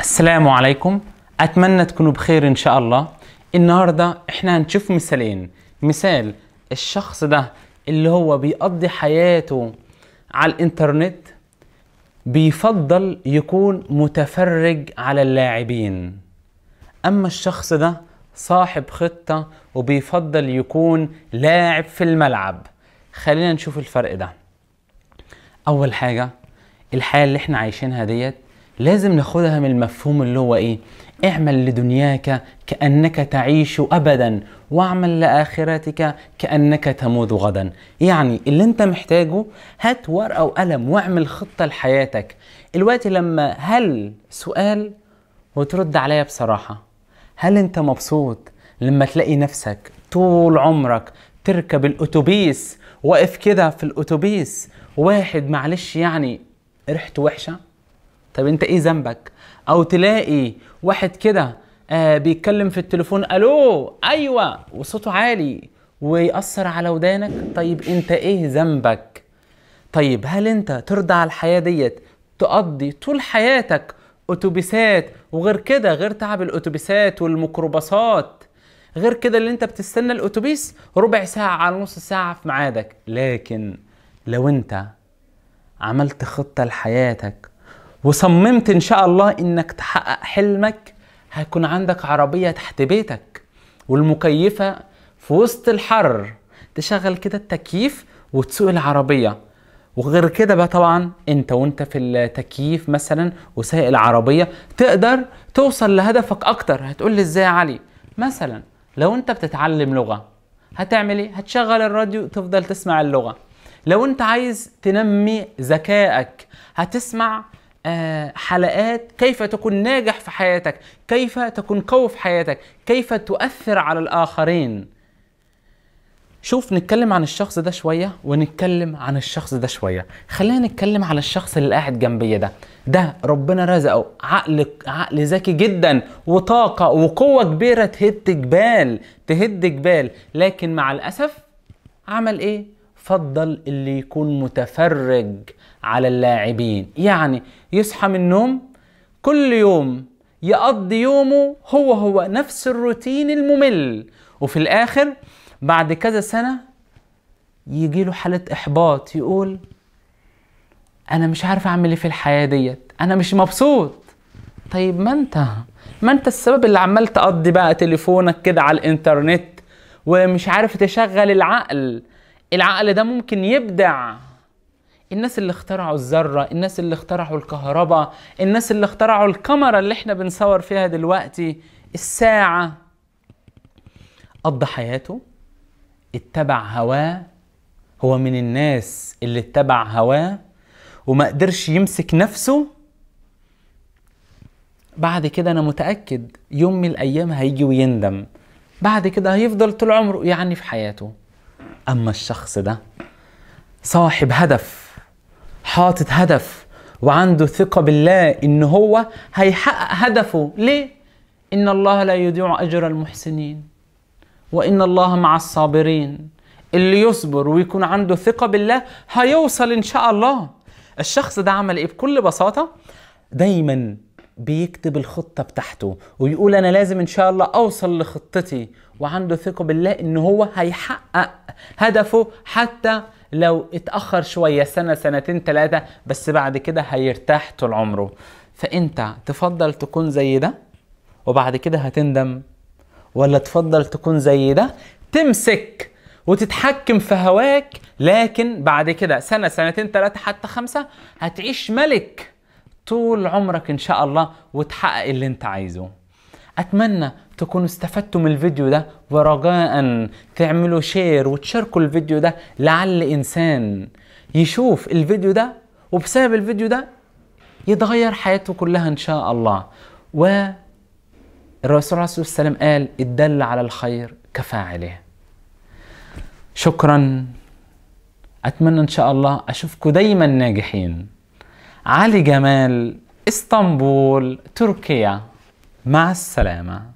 السلام عليكم اتمنى تكونوا بخير ان شاء الله النهارده احنا هنشوف مثالين مثال الشخص ده اللي هو بيقضي حياته على الانترنت بيفضل يكون متفرج على اللاعبين اما الشخص ده صاحب خطة وبيفضل يكون لاعب في الملعب خلينا نشوف الفرق ده اول حاجة الحياة اللي احنا عايشينها ديت لازم ناخدها من المفهوم اللي هو ايه اعمل لدنياك كأنك تعيش أبدا واعمل لآخرتك كأنك تموت غدا يعني اللي انت محتاجه هات ورقة وقلم واعمل خطة لحياتك الوقت لما هل سؤال وترد عليا بصراحة هل انت مبسوط لما تلاقي نفسك طول عمرك تركب الأتوبيس واقف كده في الأتوبيس واحد معلش يعني ريحته وحشة طب انت ايه ذنبك او تلاقي واحد كده آه بيتكلم في التليفون الو ايوه وصوته عالي ويأثر على ودانك طيب انت ايه ذنبك طيب هل انت ترضى على الحياة ديت تقضي طول حياتك اتوبيسات وغير كده غير تعب الاتوبيسات والميكروباصات غير كده اللي انت بتستنى الاتوبيس ربع ساعة على نص ساعة في ميعادك لكن لو انت عملت خطة لحياتك وصممت ان شاء الله انك تحقق حلمك هيكون عندك عربية تحت بيتك والمكيفة في وسط الحر تشغل كده التكييف وتسوق العربية وغير كده بقى طبعا انت وانت في التكييف مثلا وسايق العربية تقدر توصل لهدفك اكتر هتقول لي ازاي يا علي مثلا لو انت بتتعلم لغة هتعمل ايه هتشغل الراديو تفضل تسمع اللغة لو انت عايز تنمي ذكائك هتسمع آه، حلقات كيف تكون ناجح في حياتك كيف تكون قوي في حياتك كيف تؤثر على الآخرين شوف نتكلم عن الشخص ده شوية ونتكلم عن الشخص ده شوية خلينا نتكلم على الشخص اللي قاعد جنبي ده ده ربنا رزقه عقل عقل ذكي جدا وطاقة وقوة كبيرة تهد جبال تهد جبال لكن مع الأسف عمل إيه؟ فضل اللي يكون متفرج على اللاعبين يعني يصحى من النوم كل يوم يقضي يومه هو هو نفس الروتين الممل وفي الآخر بعد كذا سنة يجي له حالة إحباط يقول أنا مش عارف أعمل إيه في الحياة ديت أنا مش مبسوط طيب ما أنت ما أنت السبب اللي عمال تقضي بقى تليفونك كده على الإنترنت ومش عارف تشغل العقل العقل ده ممكن يبدع الناس اللي اخترعوا الذرة الناس اللي اخترعوا الكهرباء الناس اللي اخترعوا الكاميرا اللي احنا بنصور فيها دلوقتي الساعة قضى حياته اتبع هواه هو من الناس اللي اتبع هواه وما قدرش يمسك نفسه بعد كده انا متأكد يوم من الايام هيجي ويندم بعد كده هيفضل طول عمره يعني في حياته أما الشخص ده صاحب هدف حاطط هدف وعنده ثقة بالله إن هو هيحقق هدفه ليه؟ إن الله لا يضيع أجر المحسنين وإن الله مع الصابرين اللي يصبر ويكون عنده ثقة بالله هيوصل إن شاء الله الشخص ده عمل إيه بكل بساطة دايما بيكتب الخطة بتاعته ويقول أنا لازم إن شاء الله أوصل لخطتي وعنده ثقة بالله إن هو هيحقق هدفه حتى لو اتأخر شوية سنة سنتين ثلاثة بس بعد كده هيرتاح طول عمره فأنت تفضل تكون زي ده وبعد كده هتندم ولا تفضل تكون زي ده تمسك وتتحكم في هواك لكن بعد كده سنة سنتين ثلاثة حتى خمسة هتعيش ملك طول عمرك ان شاء الله وتحقق اللي انت عايزه اتمنى تكونوا استفدتوا من الفيديو ده ورجاء تعملوا شير وتشاركوا الفيديو ده لعل انسان يشوف الفيديو ده وبسبب الفيديو ده يتغير حياته كلها ان شاء الله و الرسول عليه الصلاه والسلام قال الدل على الخير كفاعله شكرا اتمنى ان شاء الله اشوفكم دايما ناجحين علي جمال اسطنبول تركيا مع السلامه